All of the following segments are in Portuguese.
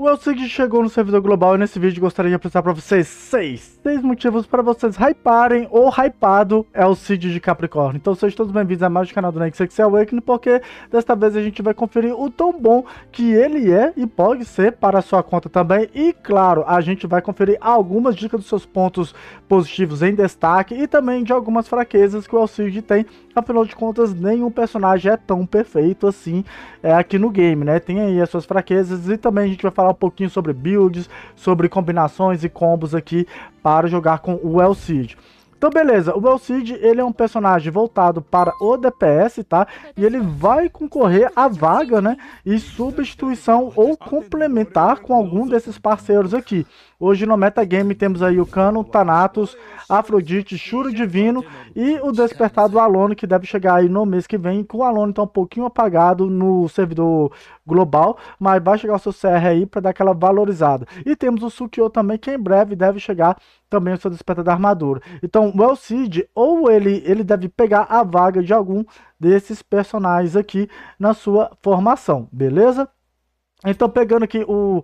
O Elsig chegou no servidor global e nesse vídeo gostaria de apresentar para vocês 6, motivos para vocês hyparem ou hypado Elsig de Capricórnio. Então sejam todos bem-vindos a mais um canal do NextX Awakening, porque desta vez a gente vai conferir o tão bom que ele é e pode ser para a sua conta também. E claro, a gente vai conferir algumas dicas dos seus pontos positivos em destaque e também de algumas fraquezas que o Elsig tem. Afinal de contas, nenhum personagem é tão perfeito assim é, aqui no game, né? Tem aí as suas fraquezas e também a gente vai falar falar um pouquinho sobre builds, sobre combinações e combos aqui para jogar com o El Cid. Então beleza, o Belcid, ele é um personagem voltado para o DPS, tá? E ele vai concorrer à vaga, né? E substituição ou complementar com algum desses parceiros aqui. Hoje no metagame temos aí o Cano, Thanatos, Afrodite, Churo Divino e o Despertar do Alone, que deve chegar aí no mês que vem, com o Alone tá um pouquinho apagado no servidor global, mas vai chegar o seu CR aí para dar aquela valorizada. E temos o Sukiô também, que em breve deve chegar também o seu despertar da armadura. Então, o Cid, ou ele, ele deve pegar a vaga de algum desses personagens aqui na sua formação, beleza? Então, pegando aqui o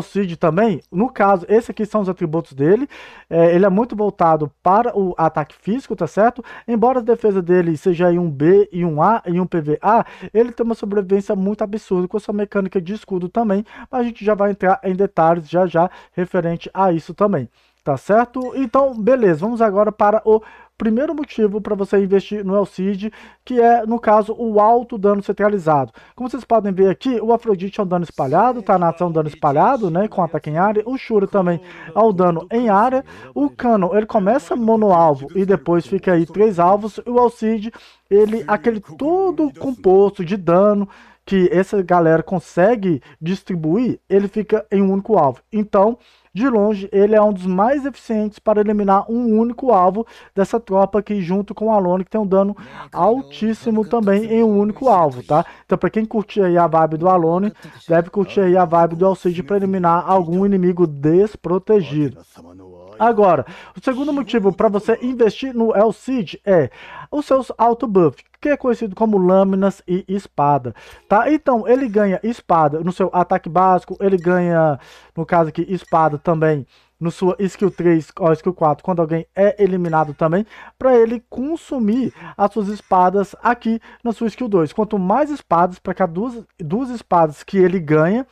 Cid também, no caso, esses aqui são os atributos dele. É, ele é muito voltado para o ataque físico, tá certo? Embora a defesa dele seja em um B e um A e um PVA, ele tem uma sobrevivência muito absurda com a sua mecânica de escudo também. Mas a gente já vai entrar em detalhes já já referente a isso também. Tá certo? Então, beleza, vamos agora para o primeiro motivo para você investir no Elcid, que é, no caso, o alto dano centralizado. Como vocês podem ver aqui, o Afrodite é um dano espalhado, o Tanat é um dano espalhado, né, com ataque em área, o Shura também é um dano em área, o Cano, ele começa mono alvo e depois fica aí três alvos, e o Elcid, ele, aquele todo composto de dano, que essa galera consegue distribuir, ele fica em um único alvo. Então, de longe, ele é um dos mais eficientes para eliminar um único alvo dessa tropa aqui, junto com o Alone, que tem um dano altíssimo também em um único alvo, tá? Então, para quem curtir aí a vibe do Alone, deve curtir aí a vibe do Alcide para eliminar algum inimigo desprotegido. Agora, o segundo motivo para você investir no Cid é os seus auto-buffs, que é conhecido como lâminas e espada, tá? Então, ele ganha espada no seu ataque básico, ele ganha, no caso aqui, espada também no sua skill 3 ou skill 4, quando alguém é eliminado também, para ele consumir as suas espadas aqui na sua skill 2. Quanto mais espadas, para cada duas, duas espadas que ele ganha,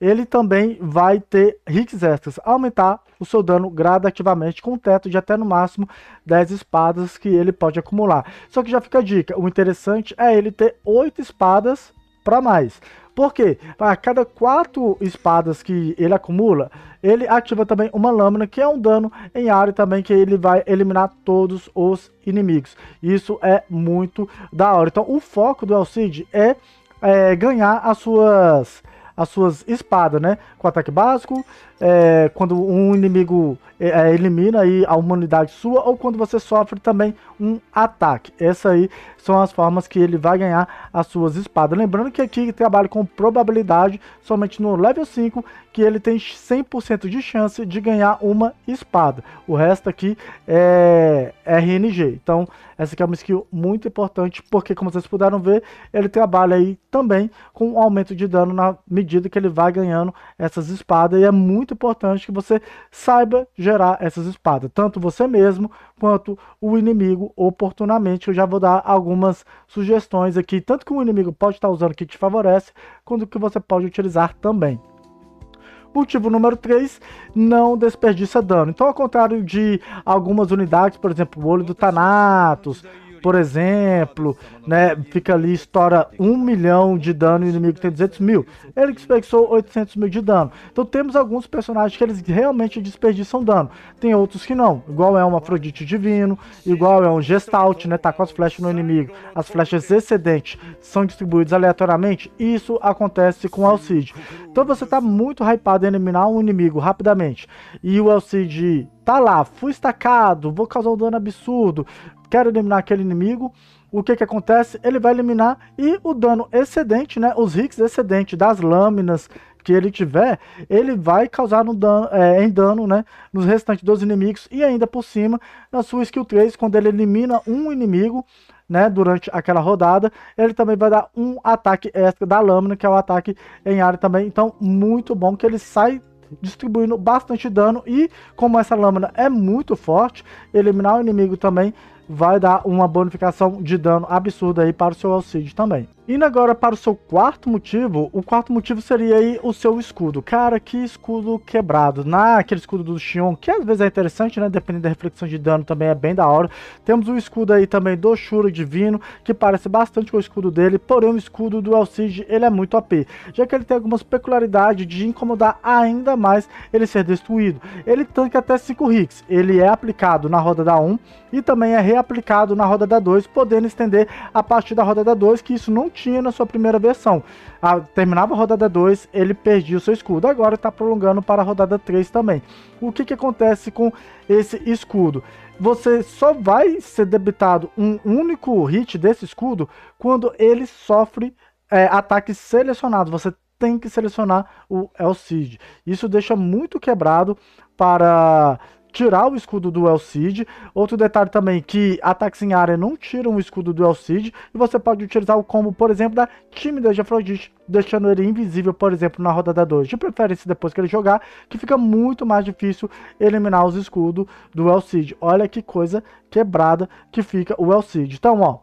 ele também vai ter hits extras, aumentar o seu dano gradativamente com um teto de até no máximo 10 espadas que ele pode acumular. Só que já fica a dica, o interessante é ele ter 8 espadas para mais. Porque a cada quatro espadas que ele acumula, ele ativa também uma lâmina, que é um dano em área também, que ele vai eliminar todos os inimigos. Isso é muito da hora. Então o foco do Alcide é, é ganhar as suas as suas espadas, né? Com ataque básico, é, quando um inimigo é, é, elimina aí a humanidade sua ou quando você sofre também um ataque. Essas aí são as formas que ele vai ganhar as suas espadas. Lembrando que aqui trabalha com probabilidade, somente no level 5 que ele tem 100% de chance de ganhar uma espada. O resto aqui é RNG. Então, essa aqui é uma skill muito importante, porque como vocês puderam ver, ele trabalha aí também com aumento de dano na medida que ele vai ganhando essas espadas e é muito muito importante que você saiba gerar essas espadas, tanto você mesmo quanto o inimigo oportunamente. Eu já vou dar algumas sugestões aqui, tanto que o inimigo pode estar usando que te favorece, quanto que você pode utilizar também. Motivo número 3, não desperdiça dano. Então, ao contrário de algumas unidades, por exemplo, o olho do Thanatos, por exemplo, né, fica ali, estoura 1 milhão de dano e o inimigo tem 200 mil. Ele desperdiçou 800 mil de dano. Então temos alguns personagens que eles realmente desperdiçam dano. Tem outros que não, igual é um Afrodite Divino, igual é um Gestalt, né, tá com as flechas no inimigo. As flechas excedentes são distribuídas aleatoriamente. Isso acontece com o Alcide. Então você tá muito hypado em eliminar um inimigo rapidamente. E o Alcide tá lá, fui estacado, vou causar um dano absurdo, quer eliminar aquele inimigo, o que que acontece? Ele vai eliminar e o dano excedente, né, os hits excedentes das lâminas que ele tiver, ele vai causar um dano, é, em dano né, nos restantes dos inimigos e ainda por cima, na sua skill 3, quando ele elimina um inimigo né, durante aquela rodada, ele também vai dar um ataque extra da lâmina, que é o ataque em área também, então muito bom que ele sai distribuindo bastante dano e como essa lâmina é muito forte, eliminar o inimigo também vai dar uma bonificação de dano absurda aí para o seu Alcide também. Indo agora para o seu quarto motivo, o quarto motivo seria aí o seu escudo. Cara, que escudo quebrado. Na aquele escudo do Xion, que às vezes é interessante, né? Dependendo da reflexão de dano também é bem da hora. Temos o escudo aí também do Shura Divino, que parece bastante com o escudo dele, porém o escudo do Alcide, ele é muito OP, já que ele tem algumas peculiaridades de incomodar ainda mais ele ser destruído. Ele tanca até 5 hits, ele é aplicado na roda da 1 e também é reaplicado na roda da 2, podendo estender a partir da roda da 2, que isso não tinha na sua primeira versão. A, ah, terminava a rodada 2, ele perdia o seu escudo. Agora está prolongando para a rodada 3 também. O que, que acontece com esse escudo? Você só vai ser debitado um único hit desse escudo quando ele sofre é, ataque selecionado. Você tem que selecionar o Cid. Isso deixa muito quebrado para tirar o escudo do Cid. Outro detalhe também que ataques em área não tiram o escudo do Cid. e você pode utilizar o combo, por exemplo, da Tímida de Afrodite, deixando ele invisível, por exemplo, na rodada 2, de preferência depois que ele jogar, que fica muito mais difícil eliminar os escudos do Cid. Olha que coisa quebrada que fica o Cid. Então, ó,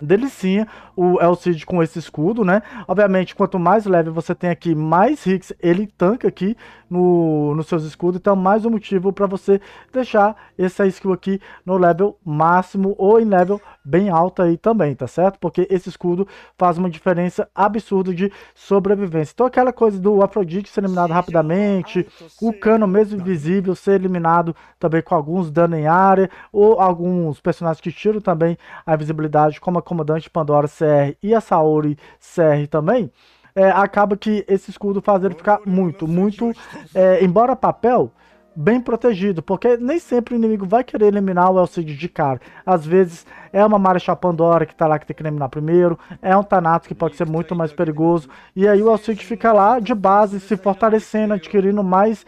delicinha o Cid com esse escudo, né? Obviamente, quanto mais leve você tem aqui, mais Hicks ele tanca aqui no, nos seus escudos. Então, mais um motivo para você deixar essa skill aqui no level máximo ou em level bem alto aí também, tá certo? Porque esse escudo faz uma diferença absurda de sobrevivência. Então, aquela coisa do Afrodite ser eliminado rapidamente, ah, o Cano mesmo invisível ser eliminado também com alguns dano em área, ou alguns personagens que tiram também a visibilidade, como a comandante Pandora CR e a Saori CR também, é, acaba que esse escudo faz ele ficar muito, muito, é, embora papel, bem protegido, porque nem sempre o inimigo vai querer eliminar o Elcid de cara. Às vezes é uma Marechal Pandora que tá lá que tem que eliminar primeiro, é um Tanato que pode ser muito mais perigoso, e aí o Elcid fica lá de base, se fortalecendo, adquirindo mais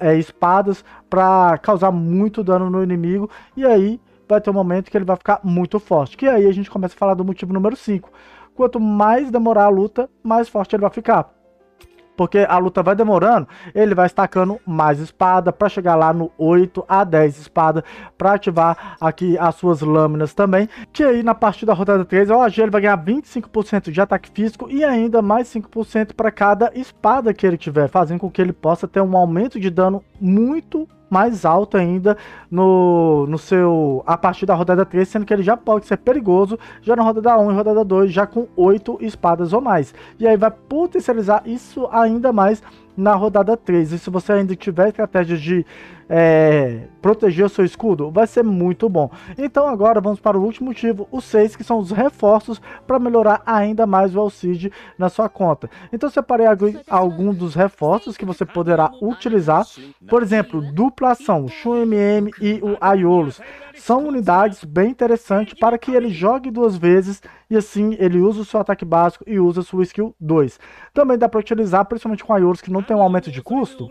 é, espadas para causar muito dano no inimigo, e aí vai ter um momento que ele vai ficar muito forte. Que aí a gente começa a falar do motivo número 5. Quanto mais demorar a luta, mais forte ele vai ficar. Porque a luta vai demorando, ele vai estacando mais espada para chegar lá no 8 a 10 espada para ativar aqui as suas lâminas também. Que aí na partida da rodada 3, o AG ele vai ganhar 25% de ataque físico e ainda mais 5% para cada espada que ele tiver, fazendo com que ele possa ter um aumento de dano muito mais alto ainda no, no seu a partir da rodada 3, sendo que ele já pode ser perigoso já na rodada 1 e rodada 2, já com 8 espadas ou mais. E aí vai potencializar isso ainda mais na rodada 3. E se você ainda tiver estratégia de é, proteger o seu escudo, vai ser muito bom. Então agora vamos para o último motivo, os 6, que são os reforços para melhorar ainda mais o Alcide na sua conta. Então separei alguns dos reforços que você poderá utilizar, por exemplo, duplação, Shun MM e o Aiolos. São unidades bem interessantes para que ele jogue duas vezes e assim ele usa o seu ataque básico e usa a sua skill 2. Também dá para utilizar, principalmente com a Yoros que não tem um aumento de custo,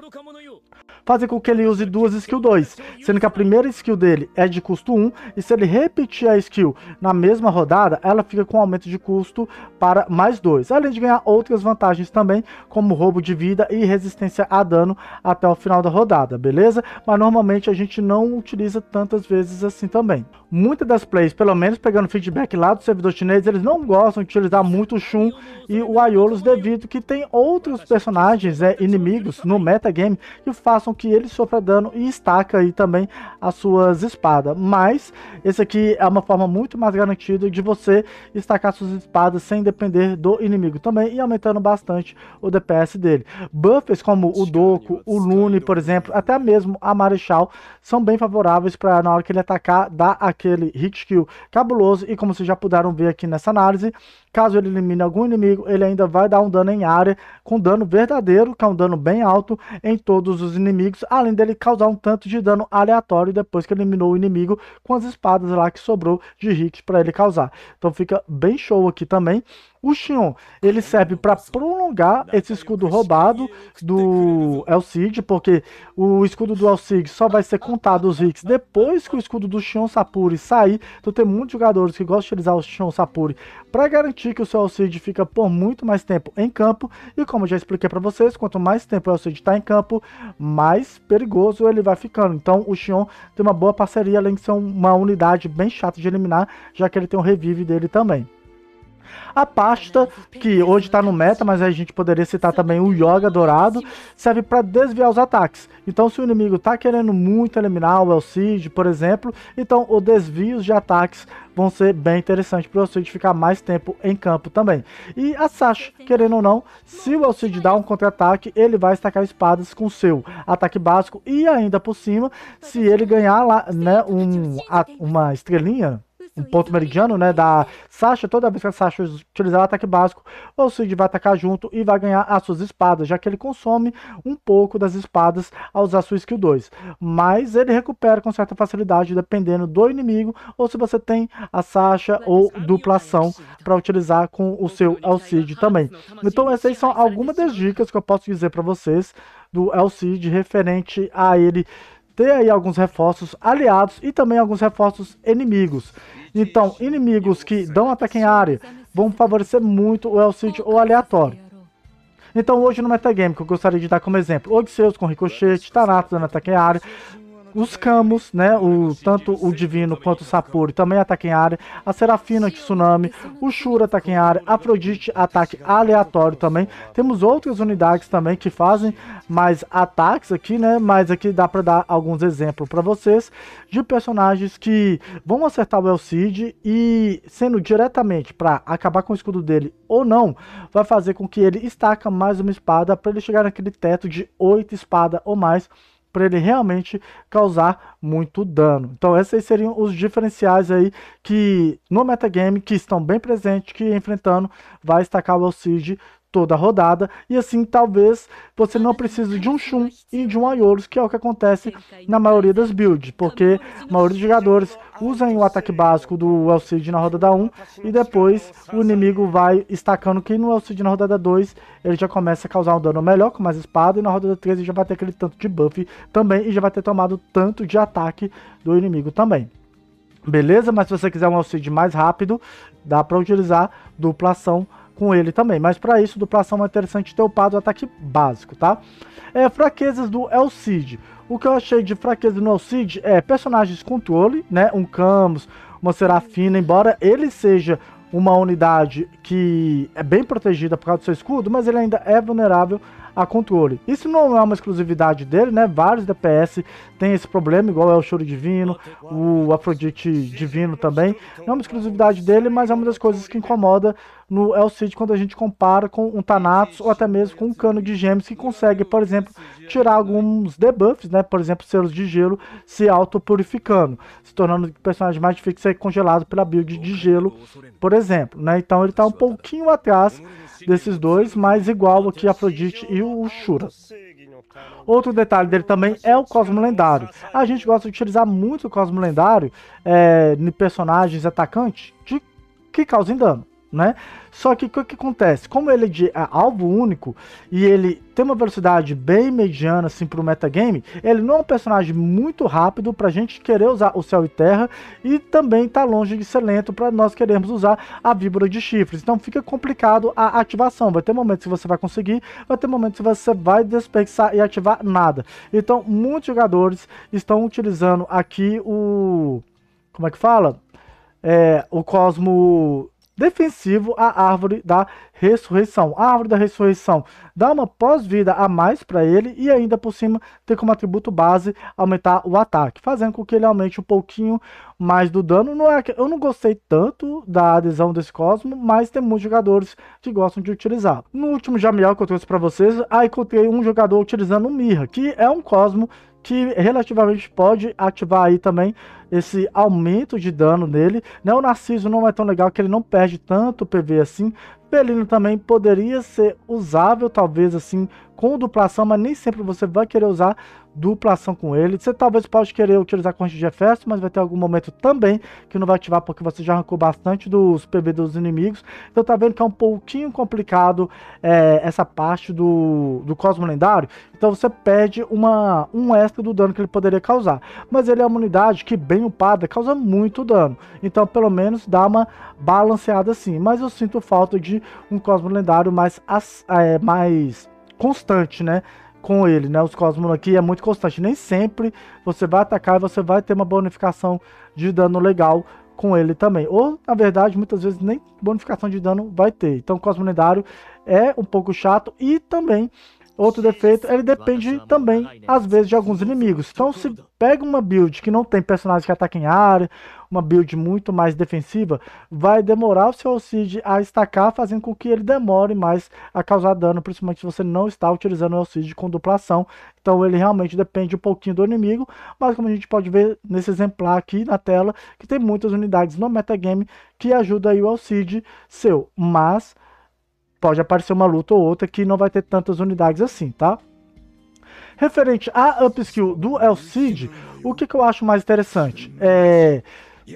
fazem com que ele use duas skill 2, sendo que a primeira skill dele é de custo 1, e se ele repetir a skill na mesma rodada, ela fica com aumento de custo para mais 2, além de ganhar outras vantagens também, como roubo de vida e resistência a dano até o final da rodada, beleza? Mas normalmente a gente não utiliza tantas vezes assim também. Muitas das plays, pelo menos pegando feedback lá do servidor chinês, eles não gostam de utilizar muito o Shun e o Aiolos devido que tem outros personagens, é, inimigos no metagame que façam que ele sofra dano e estaca aí também as suas espadas. Mas esse aqui é uma forma muito mais garantida de você estacar suas espadas sem depender do inimigo também e aumentando bastante o DPS dele. Buffers como o Doku, o Lune, por exemplo, até mesmo a Marechal, são bem favoráveis para na hora que ele atacar dar aquele hit kill cabuloso e como vocês já puderam ver aqui nessa análise, caso ele elimine algum inimigo, ele ainda vai dar um dano em área com dano verdadeiro, que é um dano bem alto em todos os inimigos inimigos, além dele causar um tanto de dano aleatório depois que eliminou o inimigo com as espadas lá que sobrou de hits para ele causar. Então fica bem show aqui também. O Xion, ele serve para prolongar esse escudo roubado do Cid, porque o escudo do Cid só vai ser contado os hits depois que o escudo do Xion Sapuri sair. Então tem muitos jogadores que gostam de utilizar o Xion Sapuri para garantir que o seu Cid fica por muito mais tempo em campo. E como já expliquei para vocês, quanto mais tempo o Cid está em campo, mais mais perigoso ele vai ficando. Então o Xion tem uma boa parceria, além de ser uma unidade bem chata de eliminar, já que ele tem um revive dele também. A pasta, que hoje está no meta, mas a gente poderia citar também o Yoga Dourado, serve para desviar os ataques. Então, se o inimigo está querendo muito eliminar o Cid, por exemplo, então os desvios de ataques vão ser bem interessantes para o Elcid ficar mais tempo em campo também. E a Sasha, querendo ou não, se o Cid dá um contra-ataque, ele vai estacar espadas com seu ataque básico e ainda por cima, se ele ganhar lá né, um, a, uma estrelinha, um ponto meridiano, né, da Sasha, toda vez que a Sasha utilizar o ataque básico, o Suid vai atacar junto e vai ganhar as suas espadas, já que ele consome um pouco das espadas ao usar sua skill 2. Mas ele recupera com certa facilidade, dependendo do inimigo, ou se você tem a Sasha ou duplação para utilizar com o seu Alcide né? ah, também. Então essas são né? algumas é das dicas que eu posso dizer para vocês do Alcide referente a ele ter aí alguns reforços aliados e também alguns reforços inimigos. Então, inimigos que dão ataque em área vão favorecer muito o El City ou aleatório. Então hoje no metagame, que eu gostaria de dar como exemplo, Odisseus com Ricochet, Tanatos dando ataque em área, os Camus, né? O, tanto o Divino quanto o Sapori também ataquem área. A Serafina Tsunami, o Shura em área. Afrodite ataque aleatório também. Temos outras unidades também que fazem mais ataques aqui, né? Mas aqui dá para dar alguns exemplos para vocês de personagens que vão acertar o el cid e sendo diretamente para acabar com o escudo dele ou não, vai fazer com que ele estaca mais uma espada para ele chegar naquele teto de 8 espadas ou mais para ele realmente causar muito dano. Então esses seriam os diferenciais aí que no metagame que estão bem presentes, que enfrentando vai destacar o Alcide toda a rodada, e assim talvez você não precise de um Shun e de um Aiolos, que é o que acontece na maioria das builds, é porque a maioria dos jogadores usam o ataque básico do Elcid na rodada 1, e depois o inimigo vai estacando que no Elcid na rodada 2, ele já começa a causar um dano melhor, com mais espada, e na rodada 3 ele já vai ter aquele tanto de buff também, e já vai ter tomado tanto de ataque do inimigo também. Beleza? Mas se você quiser um auxílio mais rápido, dá para utilizar dupla ação com ele também. Mas para isso, duplação é interessante ter upado o ataque básico, tá? É, fraquezas do Cid. O que eu achei de fraqueza no Cid é personagens controle, né? Um Camus, uma Serafina, embora ele seja uma unidade que é bem protegida por causa do seu escudo, mas ele ainda é vulnerável a controle. Isso não é uma exclusividade dele, né? Vários DPS têm esse problema, igual é o Choro Divino, o Afrodite Divino também. Não é uma exclusividade dele, mas é uma das coisas que incomoda no Cid quando a gente compara com um Thanatos ou até mesmo com um Cano de Gêmeos que consegue, por exemplo, tirar alguns debuffs, né? Por exemplo, selos de gelo se autopurificando, se tornando o personagem mais difícil de ser congelado pela build de gelo, por exemplo, né? Então ele está um pouquinho atrás desses dois, mas igual aqui Afrodite e o Shura. Tá? Outro detalhe dele também é o Cosmo Lendário. A gente gosta de utilizar muito o Cosmo Lendário é, em personagens atacantes de, que causem dano né? Só que o que, que, acontece? Como ele é de alvo único e ele tem uma velocidade bem mediana assim pro metagame, ele não é um personagem muito rápido pra gente querer usar o céu e terra e também tá longe de ser lento para nós queremos usar a víbora de chifres. Então fica complicado a ativação. Vai ter momentos que você vai conseguir, vai ter momentos que você vai desperdiçar e ativar nada. Então muitos jogadores estão utilizando aqui o como é que fala? É, o Cosmo defensivo à árvore da ressurreição. A árvore da ressurreição dá uma pós-vida a mais para ele e ainda por cima tem como atributo base aumentar o ataque, fazendo com que ele aumente um pouquinho mais do dano. Não é que eu não gostei tanto da adesão desse Cosmo, mas tem muitos jogadores que gostam de utilizar. No último Jamiel que eu trouxe para vocês, aí encontrei um jogador utilizando o Mirra, que é um Cosmo que relativamente pode ativar aí também esse aumento de dano nele. Né? O Narciso não é tão legal que ele não perde tanto PV assim. Belino também poderia ser usável, talvez assim, com duplação, mas nem sempre você vai querer usar dupla ação com ele. Você talvez pode querer utilizar corrente de Hefesto, mas vai ter algum momento também que não vai ativar, porque você já arrancou bastante dos PV dos inimigos. Então tá vendo que é um pouquinho complicado é, essa parte do, do Cosmo Lendário. Então você perde uma, um extra do dano que ele poderia causar. Mas ele é uma unidade que, bem upada, causa muito dano. Então pelo menos dá uma balanceada assim. Mas eu sinto falta de um Cosmo Lendário mais... É, mais constante, né? com ele, né? Os cosmos aqui é muito constante. Nem sempre você vai atacar e você vai ter uma bonificação de dano legal com ele também. Ou, na verdade, muitas vezes nem bonificação de dano vai ter. Então, o Cosmo Lendário é um pouco chato e também Outro defeito, ele depende também, às vezes, de alguns inimigos. Então, se pega uma build que não tem personagens que ataquem área, uma build muito mais defensiva, vai demorar o seu Alcid a estacar, fazendo com que ele demore mais a causar dano, principalmente se você não está utilizando o Alcid com duplação. Então, ele realmente depende um pouquinho do inimigo, mas como a gente pode ver nesse exemplar aqui na tela, que tem muitas unidades no metagame que ajuda aí o Alcid seu, mas pode aparecer uma luta ou outra que não vai ter tantas unidades assim, tá? Referente à upskill do El Cid, o que, que eu acho mais interessante? É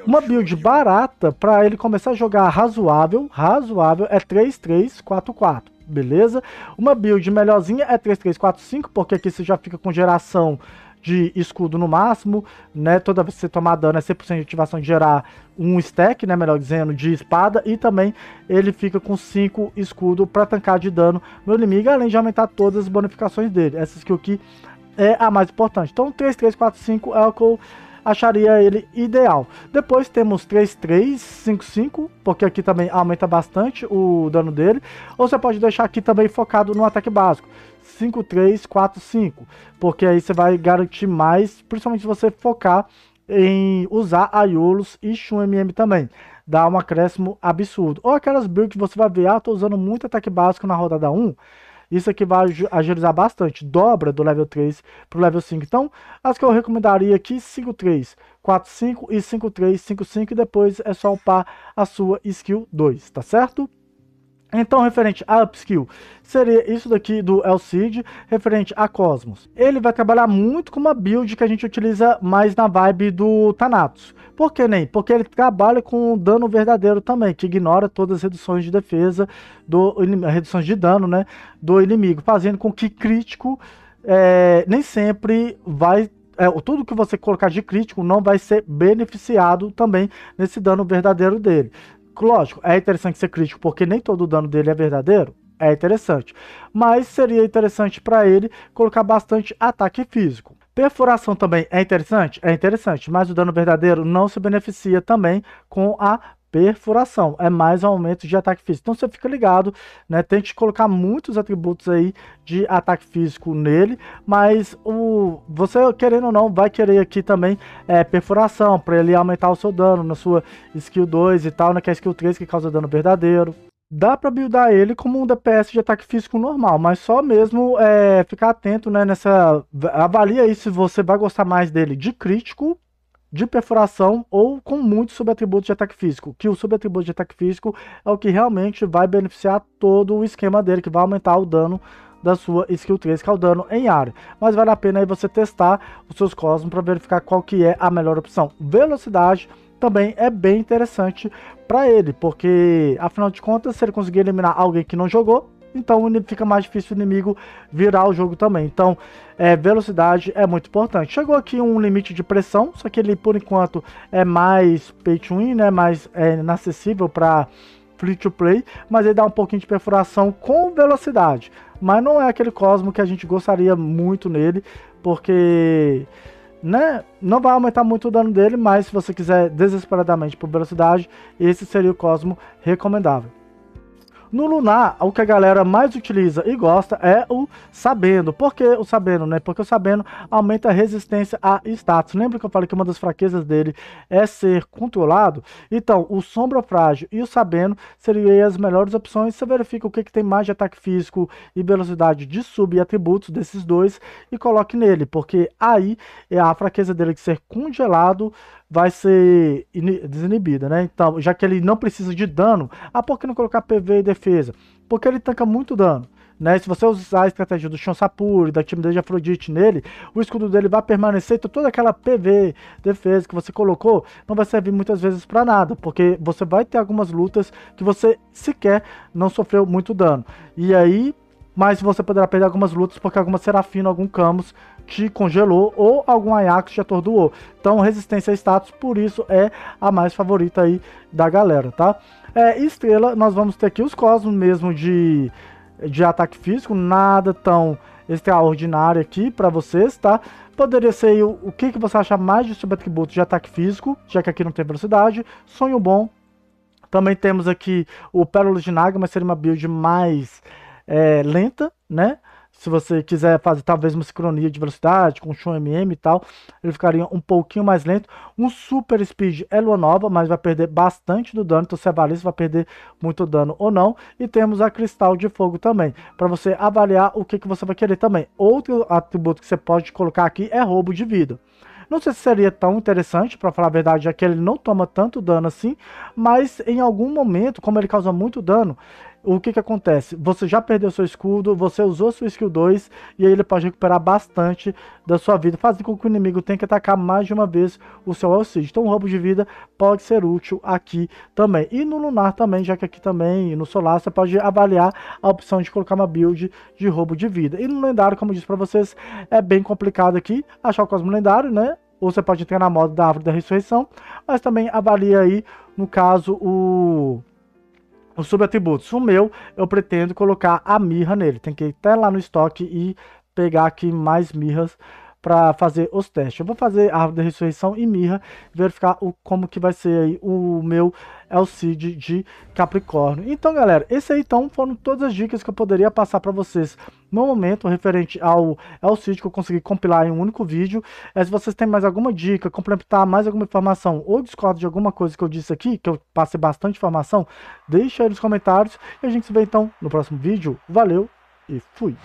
uma build barata para ele começar a jogar razoável, razoável é 3-3-4-4, beleza? Uma build melhorzinha é 3-3-4-5, porque aqui você já fica com geração de escudo no máximo, né? Toda vez que você tomar dano é 100% de ativação de gerar um stack, né? Melhor dizendo, de espada. E também ele fica com 5 escudo para tancar de dano no inimigo, além de aumentar todas as bonificações dele. Essa skill aqui é a mais importante. Então 3, 3, 4, 5 é o que eu acharia ele ideal. Depois temos 3, 3, 5, 5, porque aqui também aumenta bastante o dano dele. Ou você pode deixar aqui também focado no ataque básico. 5345, porque aí você vai garantir mais, principalmente se você focar em usar Aiolos e XumMM também. Dá um acréscimo absurdo. Ou aquelas builds que você vai ver, ah, tô usando muito ataque básico na rodada 1, isso aqui vai agilizar bastante, dobra do level 3 para o level 5. Então, as que eu recomendaria aqui, 5, 3, 4, 5 e 5, 3, 5, 5. E depois é só upar a sua skill 2, tá certo? Então, referente a Upskill, seria isso daqui do Cid, referente a Cosmos. Ele vai trabalhar muito com uma build que a gente utiliza mais na vibe do Thanatos. Por que nem? Porque ele trabalha com dano verdadeiro também, que ignora todas as reduções de defesa, do, reduções de dano, né, do inimigo, fazendo com que crítico é, nem sempre vai é, tudo que você colocar de crítico não vai ser beneficiado também nesse dano verdadeiro dele. Lógico, é interessante ser crítico, porque nem todo o dano dele é verdadeiro. É interessante. Mas seria interessante para ele colocar bastante ataque físico. Perfuração também é interessante? É interessante, mas o dano verdadeiro não se beneficia também com a perfuração, é mais um aumento de ataque físico. Então você fica ligado, né? Tente colocar muitos atributos aí de ataque físico nele, mas o você querendo ou não vai querer aqui também é, perfuração para ele aumentar o seu dano na sua skill 2 e tal, né? Que é a skill 3 que causa dano verdadeiro. Dá para buildar ele como um DPS de ataque físico normal, mas só mesmo é, ficar atento né, nessa. Avalia aí se você vai gostar mais dele de crítico de perfuração ou com muitos subatributos de ataque físico, que o subatributo de ataque físico é o que realmente vai beneficiar todo o esquema dele, que vai aumentar o dano da sua skill 3, que é o dano em área. Mas vale a pena aí você testar os seus cosmos para verificar qual que é a melhor opção. Velocidade também é bem interessante para ele, porque afinal de contas, se ele conseguir eliminar alguém que não jogou, então fica mais difícil o inimigo virar o jogo também. Então, é, velocidade é muito importante. Chegou aqui um limite de pressão, só que ele por enquanto é mais pay to win, né? Mais é, inacessível para free to play, mas ele dá um pouquinho de perfuração com velocidade. Mas não é aquele Cosmo que a gente gostaria muito nele, porque né, não vai aumentar muito o dano dele, mas se você quiser desesperadamente por velocidade, esse seria o Cosmo recomendável. No Lunar, o que a galera mais utiliza e gosta é o Sabendo. Por que o Sabendo, né? Porque o Sabendo aumenta a resistência a status. Lembra que eu falei que uma das fraquezas dele é ser controlado? Então, o Sombra Frágil e o Sabendo seriam as melhores opções. Você verifica o que, que tem mais de ataque físico e velocidade de sub e atributos desses dois e coloque nele, porque aí é a fraqueza dele de ser congelado vai ser desinibida, né? Então, já que ele não precisa de dano, ah, por que não colocar PV e defesa? defesa, porque ele tanca muito dano. Né? Se você usar a estratégia do Sapuri, da time de Afrodite nele, o escudo dele vai permanecer, então toda aquela PV, defesa que você colocou, não vai servir muitas vezes para nada, porque você vai ter algumas lutas que você sequer não sofreu muito dano. E aí, mas você poderá perder algumas lutas porque alguma Serafina, algum Camus te congelou ou algum Ajax te atordoou. Então, resistência a status, por isso, é a mais favorita aí da galera, tá? É, estrela, nós vamos ter aqui os cosmos mesmo de, de ataque físico, nada tão extraordinário aqui para vocês, tá? Poderia ser o, o que, que você acha mais de subatributo de ataque físico, já que aqui não tem velocidade, sonho bom. Também temos aqui o Pérola de Naga, mas seria uma build mais é, lenta, né? se você quiser fazer talvez uma sincronia de velocidade com o MM e tal, ele ficaria um pouquinho mais lento. Um Super Speed é lua nova, mas vai perder bastante do dano, então se avalia se vai perder muito dano ou não. E temos a Cristal de Fogo também, para você avaliar o que, que você vai querer também. Outro atributo que você pode colocar aqui é roubo de vida. Não sei se seria tão interessante, para falar a verdade, já que ele não toma tanto dano assim, mas em algum momento, como ele causa muito dano, o que que acontece? Você já perdeu seu escudo, você usou sua skill 2 e aí ele pode recuperar bastante da sua vida, fazendo com que o inimigo tenha que atacar mais de uma vez o seu Alcide. Então o roubo de vida pode ser útil aqui também. E no Lunar também, já que aqui também no Solar você pode avaliar a opção de colocar uma build de roubo de vida. E no Lendário, como eu disse para vocês, é bem complicado aqui achar o Cosmo Lendário, né? Ou você pode entrar na moda da Árvore da Ressurreição, mas também avalia aí, no caso, o subatributos. O meu, eu pretendo colocar a mirra nele. Tem que ir até lá no estoque e pegar aqui mais mirras para fazer os testes. Eu vou fazer a árvore da ressurreição e mirra, verificar o, como que vai ser aí o meu Elcid de Capricórnio. Então, galera, esse aí então foram todas as dicas que eu poderia passar para vocês no momento referente ao Elcid que eu consegui compilar em um único vídeo. É, se vocês têm mais alguma dica, complementar mais alguma informação ou discordo de alguma coisa que eu disse aqui, que eu passei bastante informação, deixa aí nos comentários e a gente se vê então no próximo vídeo. Valeu e fui!